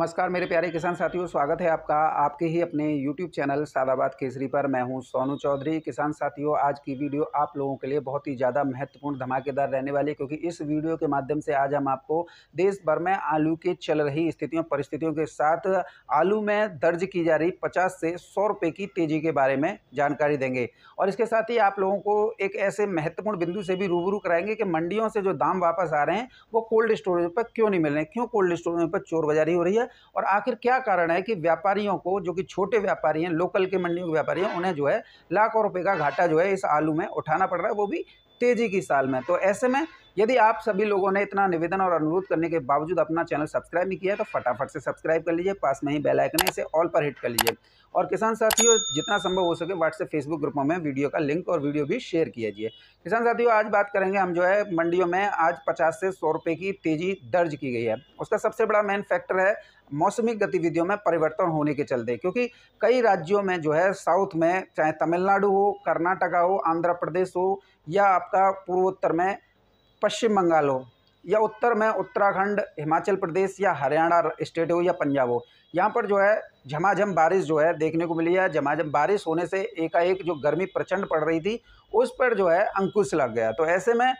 नमस्कार मेरे प्यारे किसान साथियों स्वागत है आपका आपके ही अपने YouTube चैनल सादाबाद केसरी पर मैं हूं सोनू चौधरी किसान साथियों आज की वीडियो आप लोगों के लिए बहुत ही ज़्यादा महत्वपूर्ण धमाकेदार रहने वाली है क्योंकि इस वीडियो के माध्यम से आज हम आपको देश भर में आलू के चल रही स्थितियों परिस्थितियों के साथ आलू में दर्ज की जा रही पचास से सौ रुपये की तेज़ी के बारे में जानकारी देंगे और इसके साथ ही आप लोगों को एक ऐसे महत्वपूर्ण बिंदु से भी रूबरू कराएंगे कि मंडियों से जो दाम वापस आ रहे हैं वो कोल्ड स्टोरेज पर क्यों नहीं मिल रहे क्यों कोल्ड स्टोरेज पर चोर हो रही है और आखिर क्या कारण है कि व्यापारियों को जो कि छोटे व्यापारी हैं लोकल के मंडियों के व्यापारी हैं उन्हें जो है लाखों रुपये का घाटा जो है इस आलू में उठाना पड़ रहा है वो भी तेज़ी की साल में तो ऐसे में यदि आप सभी लोगों ने इतना निवेदन और अनुरोध करने के बावजूद अपना चैनल सब्सक्राइब नहीं किया है तो फटाफट से सब्सक्राइब कर लीजिए पास में ही बेल आइकन है इसे ऑल पर हिट कर लीजिए और किसान साथियों जितना संभव हो सके व्हाट्सएप फेसबुक ग्रुपों में वीडियो का लिंक और वीडियो भी शेयर कीजिए किसान साथियों आज बात करेंगे हम जो है मंडियों में आज पचास से सौ रुपये की तेज़ी दर्ज की गई है उसका सबसे बड़ा मेन फैक्टर है मौसमी गतिविधियों में परिवर्तन होने के चलते क्योंकि कई राज्यों में जो है साउथ में चाहे तमिलनाडु हो कर्नाटका हो आंध्र प्रदेश हो या आपका पूर्वोत्तर में पश्चिम बंगाल हो या उत्तर में उत्तराखंड हिमाचल प्रदेश या हरियाणा स्टेट हो या पंजाब हो यहाँ पर जो है झमाझम बारिश जो है देखने को मिली है झमाझम बारिश होने से एकाएक जो गर्मी प्रचंड पड़ रही थी उस पर जो है अंकुश लग गया तो ऐसे में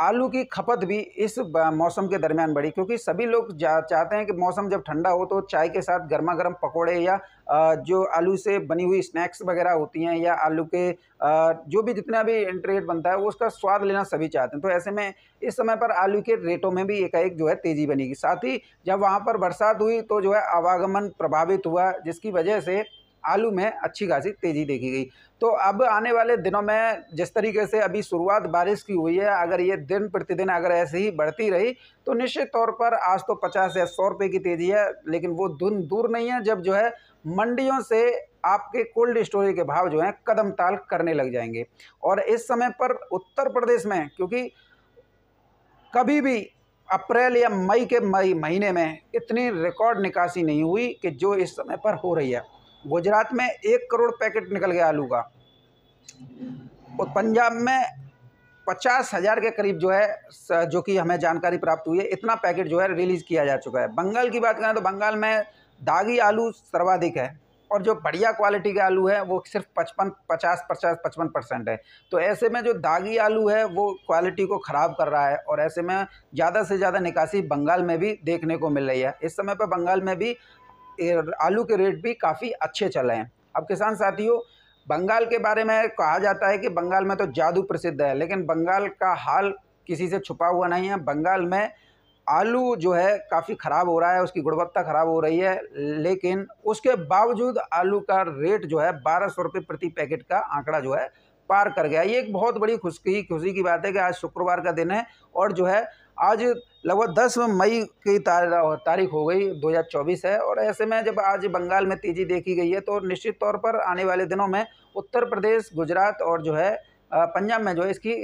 आलू की खपत भी इस मौसम के दरमियान बढ़ी क्योंकि सभी लोग चाहते हैं कि मौसम जब ठंडा हो तो चाय के साथ गर्मा गर्म पकौड़े या जो आलू से बनी हुई स्नैक्स वगैरह होती हैं या आलू के जो भी जितना भी रेट बनता है वो उसका स्वाद लेना सभी चाहते हैं तो ऐसे में इस समय पर आलू के रेटों में भी एकाएक जो है तेज़ी बनेगी साथ ही जब वहाँ पर बरसात हुई तो जो है आवागमन प्रभावित हुआ जिसकी वजह से आलू में अच्छी खासी तेज़ी देखी गई तो अब आने वाले दिनों में जिस तरीके से अभी शुरुआत बारिश की हुई है अगर ये दिन प्रतिदिन अगर ऐसे ही बढ़ती रही तो निश्चित तौर पर आज तो पचास या सौ रुपये की तेज़ी है लेकिन वो धुन दूर नहीं है जब जो है मंडियों से आपके कोल्ड स्टोरेज के भाव जो हैं कदम ताल करने लग जाएंगे और इस समय पर उत्तर प्रदेश में क्योंकि कभी भी अप्रैल या मई के मई महीने में इतनी रिकॉर्ड निकासी नहीं हुई कि जो इस समय पर हो रही है गुजरात में एक करोड़ पैकेट निकल गया आलू का और पंजाब में पचास हज़ार के करीब जो है जो कि हमें जानकारी प्राप्त हुई है इतना पैकेट जो है रिलीज़ किया जा चुका है बंगाल की बात करें तो बंगाल में दागी आलू सर्वाधिक है और जो बढ़िया क्वालिटी के आलू है वो सिर्फ पचपन पचास पचास पचपन परसेंट है तो ऐसे में जो दागी आलू है वो क्वालिटी को ख़राब कर रहा है और ऐसे में ज़्यादा से ज़्यादा निकासी बंगाल में भी देखने को मिल रही है इस समय पर बंगाल में भी आलू के रेट भी काफ़ी अच्छे चले हैं अब किसान साथियों बंगाल के बारे में कहा जाता है कि बंगाल में तो जादू प्रसिद्ध है लेकिन बंगाल का हाल किसी से छुपा हुआ नहीं है बंगाल में आलू जो है काफ़ी ख़राब हो रहा है उसकी गुणवत्ता ख़राब हो रही है लेकिन उसके बावजूद आलू का रेट जो है बारह सौ रुपये प्रति पैकेट का आंकड़ा जो है पार कर गया ये एक बहुत बड़ी खुशी खुशी की बात है कि आज शुक्रवार का दिन है और जो है आज लगभग दस मई की तारीख हो गई 2024 है और ऐसे में जब आज बंगाल में तेज़ी देखी गई है तो निश्चित तौर पर आने वाले दिनों में उत्तर प्रदेश गुजरात और जो है पंजाब में जो है इसकी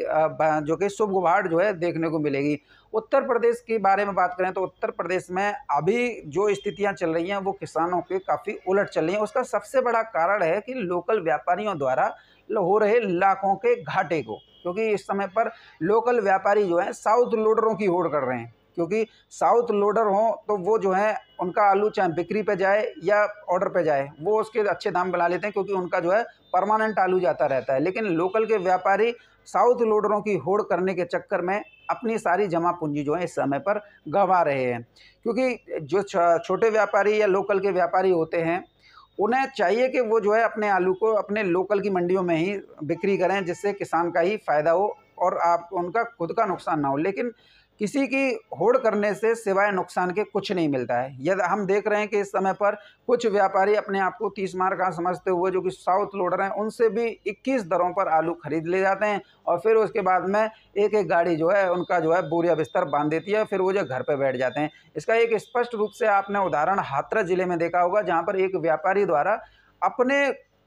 जो कि शुभ गुभाट जो है देखने को मिलेगी उत्तर प्रदेश के बारे में बात करें तो उत्तर प्रदेश में अभी जो स्थितियां चल रही हैं वो किसानों के काफ़ी उलट चल रही हैं उसका सबसे बड़ा कारण है कि लोकल व्यापारियों द्वारा हो रहे लाखों के घाटे को क्योंकि इस समय पर लोकल व्यापारी जो हैं साउथ लोडरों की होड़ कर रहे हैं क्योंकि साउथ लोडर हों तो वो जो है उनका आलू चाहे बिक्री पे जाए या ऑर्डर पे जाए वो उसके अच्छे दाम बना लेते हैं क्योंकि उनका जो है परमानेंट आलू जाता रहता है लेकिन लोकल के व्यापारी साउथ लोडरों की होड़ करने के चक्कर में अपनी सारी जमा पूंजी जो है इस समय पर गंवा रहे हैं क्योंकि जो छोटे व्यापारी या लोकल के व्यापारी होते हैं उन्हें चाहिए कि वो जो है अपने आलू को अपने लोकल की मंडियों में ही बिक्री करें जिससे किसान का ही फ़ायदा हो और आप उनका खुद का नुकसान ना हो लेकिन किसी की होड़ करने से सिवाय नुकसान के कुछ नहीं मिलता है यदि हम देख रहे हैं कि इस समय पर कुछ व्यापारी अपने आप को तीस मार का समझते हुए जो कि साउथ लोडर हैं उनसे भी 21 दरों पर आलू खरीद ले जाते हैं और फिर उसके बाद में एक एक गाड़ी जो है उनका जो है बोरिया बिस्तर बांध देती है फिर वो जो घर पर बैठ जाते हैं इसका एक स्पष्ट रूप से आपने उदाहरण हाथरा जिले में देखा होगा जहाँ पर एक व्यापारी द्वारा अपने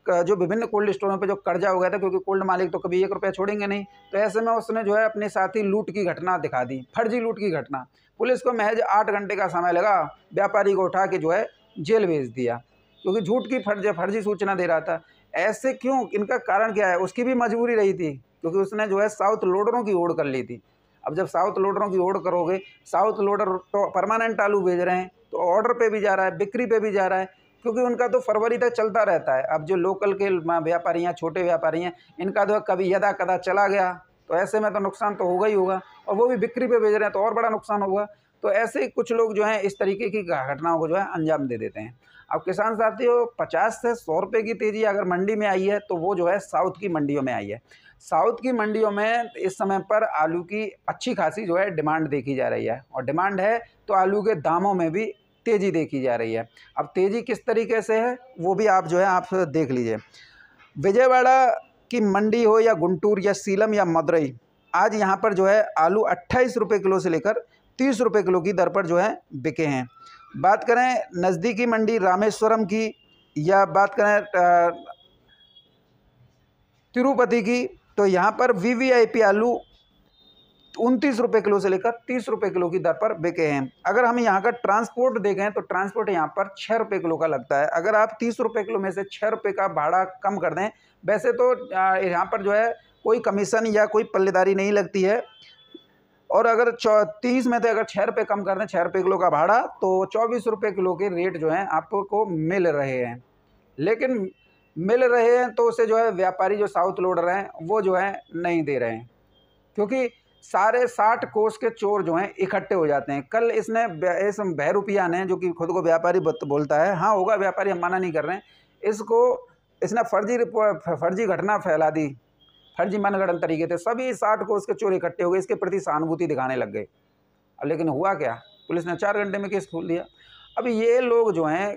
जो विभिन्न कोल्ड स्टोरों पर जो कर्जा हो गया था क्योंकि कोल्ड मालिक तो कभी एक रुपया छोड़ेंगे नहीं तो ऐसे में उसने जो है अपने साथी लूट की घटना दिखा दी फर्जी लूट की घटना पुलिस को महज आठ घंटे का समय लगा व्यापारी को उठा के जो है जेल भेज दिया क्योंकि झूठ की फर्ज फर्जी सूचना दे रहा था ऐसे क्यों इनका कारण क्या है उसकी भी मजबूरी रही थी क्योंकि उसने जो है साउथ लोडरों की ओढ़ कर ली थी अब जब साउथ लोडरों की ओढ़ करोगे साउथ लोडर तो परमानेंट आलू भेज रहे हैं तो ऑर्डर पे भी जा रहा है बिक्री पे भी जा रहा है क्योंकि उनका तो फरवरी तक चलता रहता है अब जो लोकल के व्यापारी हैं छोटे व्यापारी हैं इनका तो कभी यदा कदा चला गया तो ऐसे में तो नुकसान तो होगा ही होगा और वो भी बिक्री पे भेज रहे हैं तो और बड़ा नुकसान होगा तो ऐसे ही कुछ लोग जो हैं इस तरीके की घटनाओं को जो है अंजाम दे देते हैं अब किसान साथियों पचास से सौ रुपये की तेज़ी अगर मंडी में आई है तो वो जो है साउथ की मंडियों में आई है साउथ की मंडियों में इस समय पर आलू की अच्छी खासी जो है डिमांड देखी जा रही है और डिमांड है तो आलू के दामों में भी तेज़ी देखी जा रही है अब तेज़ी किस तरीके से है वो भी आप जो है आप देख लीजिए विजयवाड़ा की मंडी हो या गुंटूर या सीलम या मदुरई आज यहाँ पर जो है आलू अट्ठाईस रुपये किलो से लेकर तीस रुपये किलो की दर पर जो है बिके हैं बात करें नज़दीकी मंडी रामेश्वरम की या बात करें तिरुपति की तो यहाँ पर वी वी आई पी आलू उनतीस रुपये किलो से लेकर तीस रुपये किलो की दर पर बिके हैं अगर हम यहाँ का ट्रांसपोर्ट देखें तो ट्रांसपोर्ट यहाँ पर छः रुपये किलो का लगता है अगर आप तीस रुपये किलो में से छः रुपये का भाड़ा कम कर दें वैसे तो यहाँ पर जो है कोई कमीशन या कोई पल्लेदारी नहीं लगती है और अगर चौ तीस में तो अगर छः रुपये कम कर दें छः रुपये किलो का भाड़ा तो चौबीस रुपये किलो के रेट जो हैं आपको मिल रहे हैं लेकिन मिल रहे हैं तो उसे जो है व्यापारी जो साउथ लोडर हैं वो जो है नहीं दे रहे हैं क्योंकि सारे साठ कोष के चोर जो हैं इकट्ठे हो जाते हैं कल इसने इस भैरुपिया ने जो कि खुद को व्यापारी बोलता है हाँ होगा व्यापारी हम माना नहीं कर रहे हैं इसको इसने फर्जी फर्जी घटना फैला दी फर्जी मनगढ़ तरीके से सभी साठ कोष के चोर इकट्ठे हो गए इसके प्रति सहानुभूति दिखाने लग गए अब लेकिन हुआ क्या पुलिस ने चार घंटे में केस खोल दिया अब ये लोग जो हैं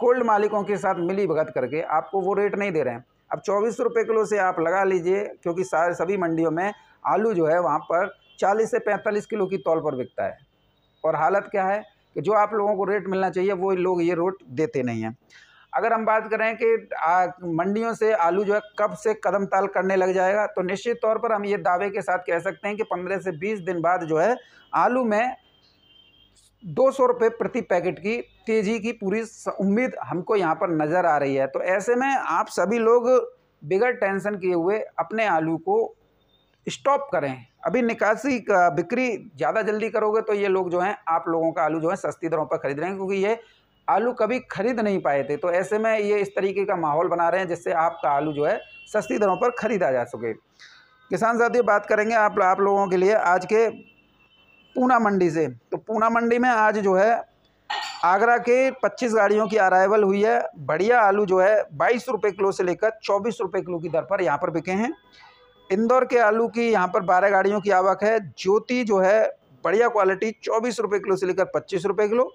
कोल्ड मालिकों के साथ मिली भगत करके आपको वो रेट नहीं दे रहे हैं अब चौबीस रुपये किलो से आप लगा लीजिए क्योंकि सारे सभी मंडियों में आलू जो है वहाँ पर चालीस से पैंतालीस किलो की तौल पर बिकता है और हालत क्या है कि जो आप लोगों को रेट मिलना चाहिए वो लोग ये रोट देते नहीं हैं अगर हम बात करें कि आ, मंडियों से आलू जो है कब से कदम ताल करने लग जाएगा तो निश्चित तौर पर हम ये दावे के साथ कह सकते हैं कि पंद्रह से बीस दिन बाद जो है आलू में दो सौ रुपये प्रति पैकेट की तेज़ी की पूरी उम्मीद हमको यहाँ पर नज़र आ रही है तो ऐसे में आप सभी लोग बिगड़ टेंशन किए हुए अपने आलू को स्टॉप करें अभी निकासी का बिक्री ज़्यादा जल्दी करोगे तो ये लोग जो हैं आप लोगों का आलू जो है सस्ती दरों पर खरीद रहे हैं क्योंकि ये आलू कभी खरीद नहीं पाए थे तो ऐसे में ये इस तरीके का माहौल बना रहे हैं जिससे आपका आलू जो है सस्ती दरों पर खरीदा जा सके किसान साथियों बात करेंगे आप आप लोगों के लिए आज के पूना मंडी से तो पूना मंडी में आज जो है आगरा के 25 गाड़ियों की अराइवल हुई है बढ़िया आलू जो है बाईस रुपये किलो से लेकर चौबीस रुपये किलो की दर पर यहाँ पर बिके हैं इंदौर के आलू की यहाँ पर बारह गाड़ियों की आवक है ज्योति जो है बढ़िया क्वालिटी चौबीस रुपये किलो से लेकर पच्चीस रुपये किलो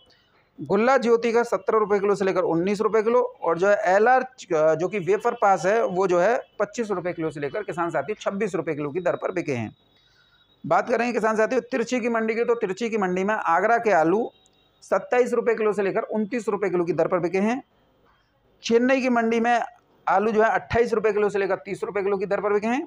गुल्ला ज्योति का सत्रह रुपये किलो से लेकर उन्नीस रुपये किलो और जो है एल आर जो कि वेफर पास है वो जो है पच्चीस रुपये किलो से लेकर किसान साथी छब्बीस रुपये किलो की दर पर बिके हैं बात करेंगे किसान साथियों तिरछी की मंडी की तो तिरछी की मंडी में आगरा के आलू सत्ताईस रुपये किलो से लेकर उनतीस रुपये किलो की दर पर बिके हैं चेन्नई की मंडी में आलू जो है अट्ठाईस रुपये किलो से लेकर तीस रुपये किलो की दर पर बिके हैं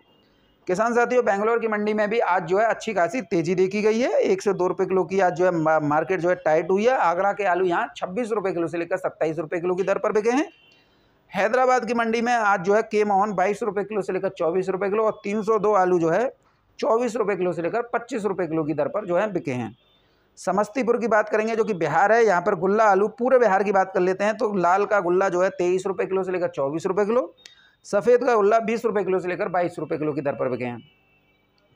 किसान साथियों बैंगलोर की मंडी में भी आज जो है अच्छी खासी तेजी देखी गई है एक से दो रुपये किलो की आज जो है मार्केट जो है टाइट हुई है आगरा के आलू यहाँ छब्बीस रुपये किलो से लेकर सत्ताईस रुपये किलो की दर पर बिके हैं हैदराबाद की मंडी में आज जो है के मोहन बाईस रुपये किलो से लेकर चौबीस रुपये किलो और तीन सौ दो आलू जो है चौबीस रुपये किलो से लेकर पच्चीस रुपये किलो की दर पर जो है बिके हैं समस्तीपुर की बात करेंगे जो कि बिहार है यहाँ पर गुल्ला आलू पूरे बिहार की बात कर लेते हैं तो लाल का गुल्ला जो है तेईस रुपये किलो से लेकर चौबीस रुपये किलो सफ़ेद का गुल्ला बीस रुपये किलो से लेकर बाईस रुपये किलो की दर पर बिके हैं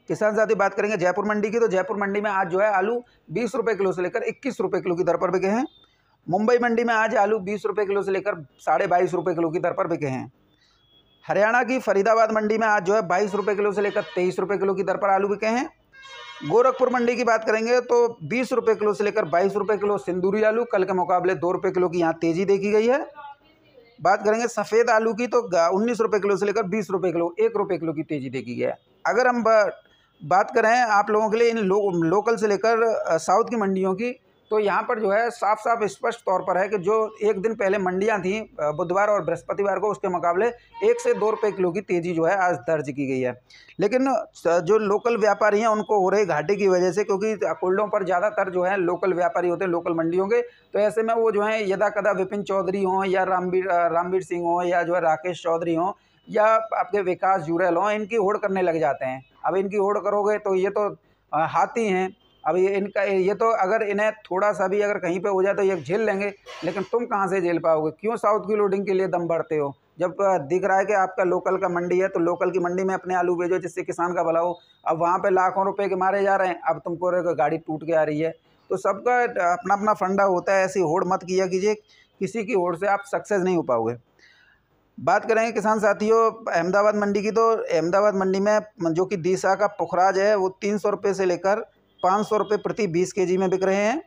किसान साथी बात करेंगे जयपुर मंडी की तो जयपुर मंडी में आज जो है आलू बीस रुपये किलो से लेकर इक्कीस रुपये किलो की दर पर बिके हैं मुंबई मंडी में आज आलू बीस रुपये किलो से लेकर साढ़े बाईस रुपये किलो की दर पर बिके हैं हरियाणा की फरीदाबाद मंडी में आज जो है बाईस रुपये किलो से लेकर तेईस रुपये किलो की दर पर आलू बिके हैं गोरखपुर मंडी की बात करेंगे तो बीस रुपये किलो से लेकर बाईस रुपये किलो सिंदूरी आलू कल के मुकाबले दो रुपये किलो की यहाँ तेज़ी देखी गई है बात करेंगे सफ़ेद आलू की तो उन्नीस रुपये किलो से लेकर बीस रुपये किलो एक रुपये किलो की तेज़ी देखी गई है अगर हम बात करें आप लोगों के लिए इन लो, लोकल से लेकर साउथ की मंडियों की तो यहाँ पर जो है साफ साफ स्पष्ट तौर पर है कि जो एक दिन पहले मंडियाँ थीं बुधवार और बृहस्पतिवार को उसके मुकाबले एक से दो रुपये किलो की तेज़ी जो है आज दर्ज की गई है लेकिन जो लोकल व्यापारी हैं उनको हो रही घाटे की वजह से क्योंकि कोल्डों पर ज़्यादातर जो है लोकल व्यापारी होते हैं लोकल मंडियों के तो ऐसे में वो जो है यदा कदा विपिन चौधरी हों या रामवीर रामवीर सिंह हों या जो है राकेश चौधरी हों या आपके विकास जुरैल हों इनकी होड़ करने लग जाते हैं अब इनकी होड़ करोगे तो ये तो हाथी हैं अब ये इनका ये तो अगर इन्हें थोड़ा सा भी अगर कहीं पे हो जाए तो ये झेल लेंगे लेकिन तुम कहाँ से झेल पाओगे क्यों साउथ की लोडिंग के लिए दम बढ़ते हो जब दिख रहा है कि आपका लोकल का मंडी है तो लोकल की मंडी में अपने आलू भेजो जिससे किसान का भला हो अब वहाँ पर लाखों रुपये के मारे जा रहे हैं अब तुमको गाड़ी टूट के आ रही है तो सबका अपना अपना फंडा होता है ऐसी होड़ मत किया कीजिए किसी की होड़ से आप सक्सेस नहीं हो पाओगे बात करेंगे किसान साथियों अहमदाबाद मंडी की तो अहमदाबाद मंडी में जो कि दीसा का पुखराज है वो तीन सौ रुपये से लेकर पाँच सौ रुपये प्रति बीस के जी में बिक रहे हैं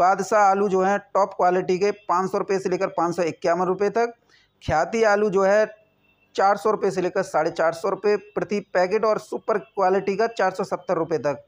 बादशाह आलू जो है टॉप क्वालिटी के पाँच सौ रुपये से लेकर पाँच सौ इक्यावन रुपये तक ख्याति आलू जो है चार सौ रुपये से लेकर साढ़े चार सौ रुपये प्रति पैकेट और सुपर क्वालिटी का चार सौ सत्तर रुपये तक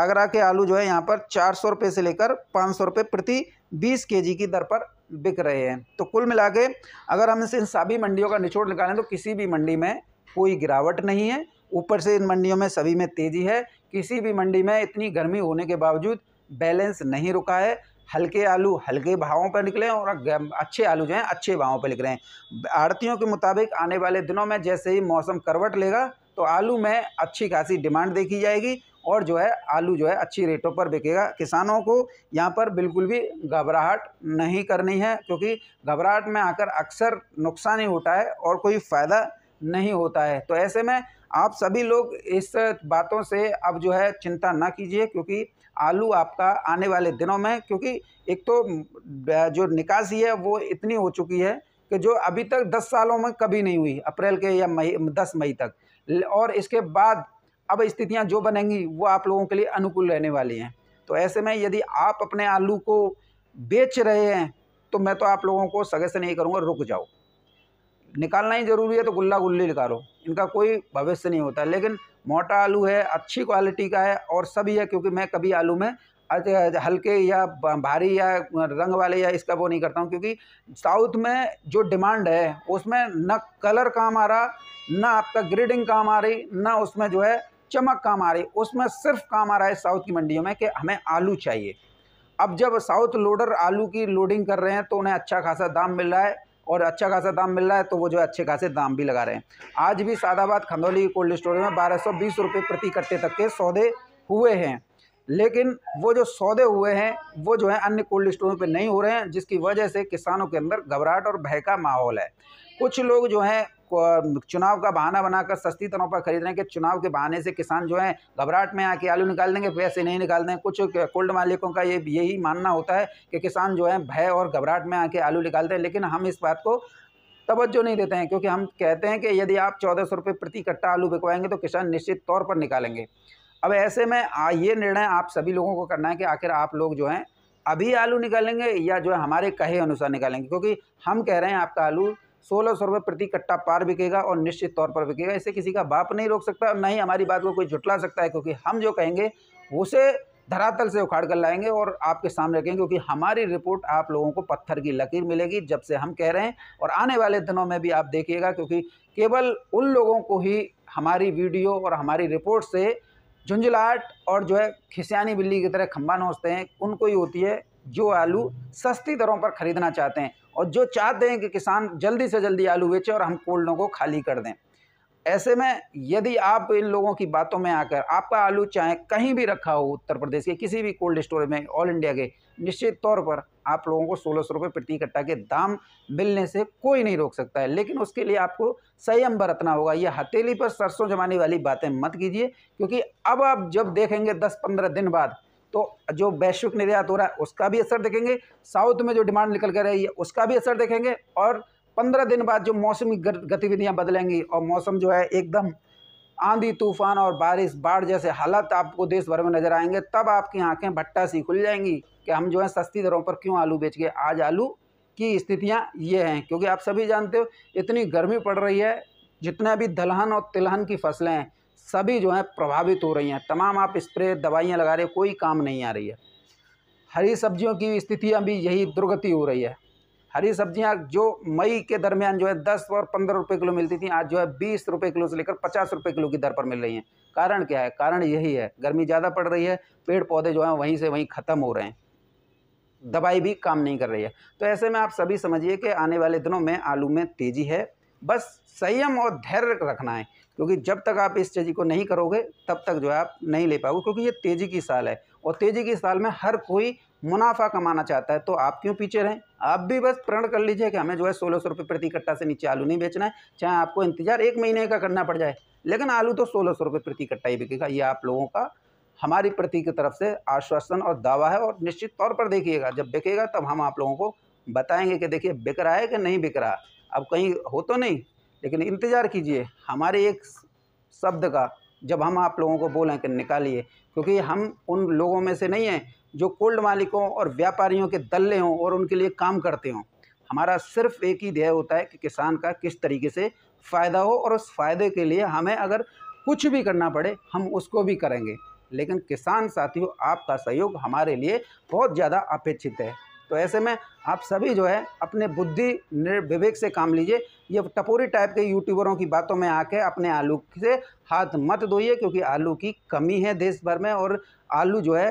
आगरा के आलू जो है यहाँ पर चार सौ रुपये से लेकर पाँच सौ रुपये प्रति बीस के जी की दर पर बिक रहे हैं तो कुल मिला के अगर हम इसे इन सभी मंडियों का निचोड़ निकालें तो किसी भी मंडी में कोई गिरावट नहीं है ऊपर से इन मंडियों में सभी में तेज़ी है किसी भी मंडी में इतनी गर्मी होने के बावजूद बैलेंस नहीं रुका है हल्के आलू हल्के भावों पर निकले हैं और अच्छे आलू जो हैं अच्छे भावों पर निकले हैं आड़तियों के मुताबिक आने वाले दिनों में जैसे ही मौसम करवट लेगा तो आलू में अच्छी खासी डिमांड देखी जाएगी और जो है आलू जो है अच्छी रेटों पर बिकेगा किसानों को यहाँ पर बिल्कुल भी घबराहट नहीं करनी है क्योंकि घबराहट में आकर अक्सर नुकसान ही होता है और कोई फ़ायदा नहीं होता है तो ऐसे में आप सभी लोग इस बातों से अब जो है चिंता ना कीजिए क्योंकि आलू आपका आने वाले दिनों में क्योंकि एक तो जो निकासी है वो इतनी हो चुकी है कि जो अभी तक दस सालों में कभी नहीं हुई अप्रैल के या मई दस मई तक और इसके बाद अब स्थितियां जो बनेंगी वो आप लोगों के लिए अनुकूल रहने वाली हैं तो ऐसे में यदि आप अपने आलू को बेच रहे हैं तो मैं तो आप लोगों को सजेशन यही करूँगा रुक जाओ निकालना ही ज़रूरी है तो गुल्ला गुल्ली निकालो इनका कोई भविष्य नहीं होता लेकिन मोटा आलू है अच्छी क्वालिटी का है और सभी है क्योंकि मैं कभी आलू में हल्के या भारी या रंग वाले या इसका वो नहीं करता हूँ क्योंकि साउथ में जो डिमांड है उसमें न कलर काम आ रहा ना आपका ग्रेडिंग काम आ रही ना उसमें जो है चमक काम आ रही उसमें सिर्फ काम आ रहा है साउथ की मंडियों में कि हमें आलू चाहिए अब जब साउथ लोडर आलू की लोडिंग कर रहे हैं तो उन्हें अच्छा खासा दाम मिल रहा है और अच्छा खासा दाम मिल रहा है तो वो जो है अच्छे खासे दाम भी लगा रहे हैं आज भी सादाबाद खंदौली कोल्ड स्टोरेज में बारह सौ बीस रुपये प्रति कट्टे तक के सौदे हुए हैं लेकिन वो जो सौदे हुए हैं वो जो है अन्य कोल्ड स्टोरों पे नहीं हो रहे हैं जिसकी वजह से किसानों के अंदर घबराहट और भय का माहौल है कुछ लोग जो हैं चुनाव का बहाना बनाकर सस्ती दरों पर खरीद रहे हैं कि चुनाव के बहाने से किसान जो है घबराहट में आके आलू निकाल देंगे पैसे नहीं निकाल देंगे कुछ कोल्ड मालिकों का ये यही मानना होता है कि किसान जो है भय और घबराहट में आके आलू निकालते हैं लेकिन हम इस बात को तवज्जो नहीं देते हैं क्योंकि हम कहते हैं कि यदि आप चौदह सौ रुपये प्रति कट्टा आलू बिकवाएंगे तो किसान निश्चित तौर पर निकालेंगे अब ऐसे में ये निर्णय आप सभी लोगों को करना है कि आखिर आप लोग जो हैं अभी आलू निकालेंगे या जो है हमारे कहे अनुसार निकालेंगे क्योंकि हम कह रहे हैं आपका आलू सोलह सौ रुपये प्रति कट्टा पार बिकेगा और निश्चित तौर पर बिकेगा इसे किसी का बाप नहीं रोक सकता और ना ही हमारी बात को कोई झुटला सकता है क्योंकि हम जो कहेंगे उसे धरातल से उखाड़ कर लाएंगे और आपके सामने रखेंगे क्योंकि हमारी रिपोर्ट आप लोगों को पत्थर की लकीर मिलेगी जब से हम कह रहे हैं और आने वाले दिनों में भी आप देखिएगा क्योंकि केवल उन लोगों को ही हमारी वीडियो और हमारी रिपोर्ट से झुंझुलाहट और जो है खिसियानी बिल्ली की तरह खम्बा नोचते हैं उनको ही होती है जो आलू सस्ती दरों पर ख़रीदना चाहते हैं और जो चाहते हैं कि किसान जल्दी से जल्दी आलू बेचे और हम कोल्डों को खाली कर दें ऐसे में यदि आप इन लोगों की बातों में आकर आपका आलू चाहे कहीं भी रखा हो उत्तर प्रदेश के किसी भी कोल्ड स्टोरेज में ऑल इंडिया के निश्चित तौर पर आप लोगों को सोलह सौ रुपये प्रति कट्टा के दाम मिलने से कोई नहीं रोक सकता है लेकिन उसके लिए आपको संयम बरतना होगा यह हथेली पर सरसों जमाने वाली बातें मत कीजिए क्योंकि अब आप जब देखेंगे दस पंद्रह दिन बाद तो जो वैश्विक निर्यात हो रहा है उसका भी असर देखेंगे साउथ में जो डिमांड निकल कर रही है उसका भी असर देखेंगे और पंद्रह दिन बाद जो मौसमी गतिविधियाँ बदलेंगी और मौसम जो है एकदम आंधी तूफान और बारिश बाढ़ जैसे हालात आपको देश भर में नजर आएंगे तब आपकी आंखें भट्टा सी खुल जाएंगी कि हम जो है सस्ती दरों पर क्यों आलू बेच गए आज आलू की स्थितियाँ ये हैं क्योंकि आप सभी जानते हो इतनी गर्मी पड़ रही है जितना भी दलहन और तिलहन की फसलें हैं सभी जो हैं प्रभावित हो रही हैं तमाम आप स्प्रे दवाइयाँ लगा रहे कोई काम नहीं आ रही है हरी सब्जियों की स्थितियाँ भी यही दुर्गति हो रही है हरी सब्जियाँ जो मई के दरमियान जो है दस और पंद्रह रुपये किलो मिलती थी आज जो है बीस रुपये किलो से लेकर पचास रुपये किलो की दर पर मिल रही हैं कारण क्या है कारण यही है गर्मी ज़्यादा पड़ रही है पेड़ पौधे जो हैं वहीं से वहीं ख़त्म हो रहे हैं दवाई भी काम नहीं कर रही है तो ऐसे में आप सभी समझिए कि आने वाले दिनों में आलू में तेज़ी है बस संयम और धैर्य रखना है क्योंकि जब तक आप इस तेजी को नहीं करोगे तब तक जो है आप नहीं ले पाओगे क्योंकि ये तेज़ी की साल है और तेज़ी की साल में हर कोई मुनाफा कमाना चाहता है तो आप क्यों पीछे रहें आप भी बस प्रण कर लीजिए कि हमें जो है सोलह सौ रुपये प्रति कट्टा से नीचे आलू नहीं बेचना है चाहे आपको इंतजार एक महीने का करना पड़ जाए लेकिन आलू तो सोलह सौ रुपये प्रति कट्टा ही बिकेगा ये आप लोगों का हमारी प्रति की तरफ से आश्वासन और दावा है और निश्चित तौर पर देखिएगा जब बिकेगा तब हम आप लोगों को बताएंगे कि देखिए बिक रहा है कि नहीं बिक रहा अब कहीं हो तो नहीं लेकिन इंतज़ार कीजिए हमारे एक शब्द का जब हम आप लोगों को बोलें कि निकालिए क्योंकि हम उन लोगों में से नहीं हैं जो कोल्ड मालिकों और व्यापारियों के दल्ले हों और उनके लिए काम करते हों हमारा सिर्फ एक ही ध्येय होता है कि किसान का किस तरीके से फ़ायदा हो और उस फ़ायदे के लिए हमें अगर कुछ भी करना पड़े हम उसको भी करेंगे लेकिन किसान साथियों आपका सहयोग हमारे लिए बहुत ज़्यादा अपेक्षित है तो ऐसे में आप सभी जो है अपने बुद्धि निर्विवेक से काम लीजिए ये टपोरी टाइप के यूट्यूबरों की बातों में आके अपने आलू से हाथ मत धोइए क्योंकि आलू की कमी है देश भर में और आलू जो है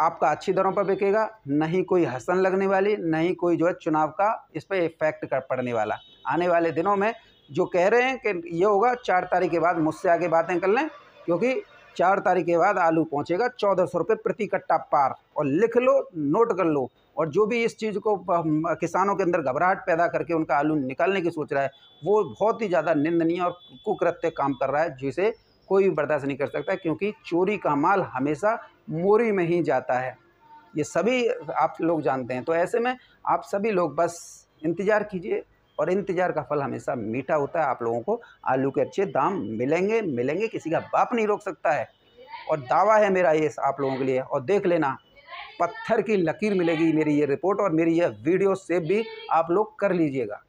आपका अच्छी दरों पर बिकेगा नहीं कोई हसन लगने वाली नहीं कोई जो है चुनाव का इस पर इफेक्ट कर पड़ने वाला आने वाले दिनों में जो कह रहे हैं कि ये होगा चार तारीख के बाद मुझसे आगे बातें कर लें क्योंकि चार तारीख के बाद आलू पहुंचेगा चौदह सौ रुपये प्रति कट्टा पार और लिख लो नोट कर लो और जो भी इस चीज़ को किसानों के अंदर घबराहट पैदा करके उनका आलू निकालने की सोच रहा है वो बहुत ही ज़्यादा निंदनीय और कुकृत्य काम कर रहा है जिसे कोई भी बर्दाश्त नहीं कर सकता क्योंकि चोरी का माल हमेशा मोरी में ही जाता है ये सभी आप लोग जानते हैं तो ऐसे में आप सभी लोग बस इंतज़ार कीजिए और इंतजार का फल हमेशा मीठा होता है आप लोगों को आलू के अच्छे दाम मिलेंगे मिलेंगे किसी का बाप नहीं रोक सकता है और दावा है मेरा ये आप लोगों के लिए और देख लेना पत्थर की लकीर मिलेगी मेरी ये रिपोर्ट और मेरी ये वीडियो सेव भी आप लोग कर लीजिएगा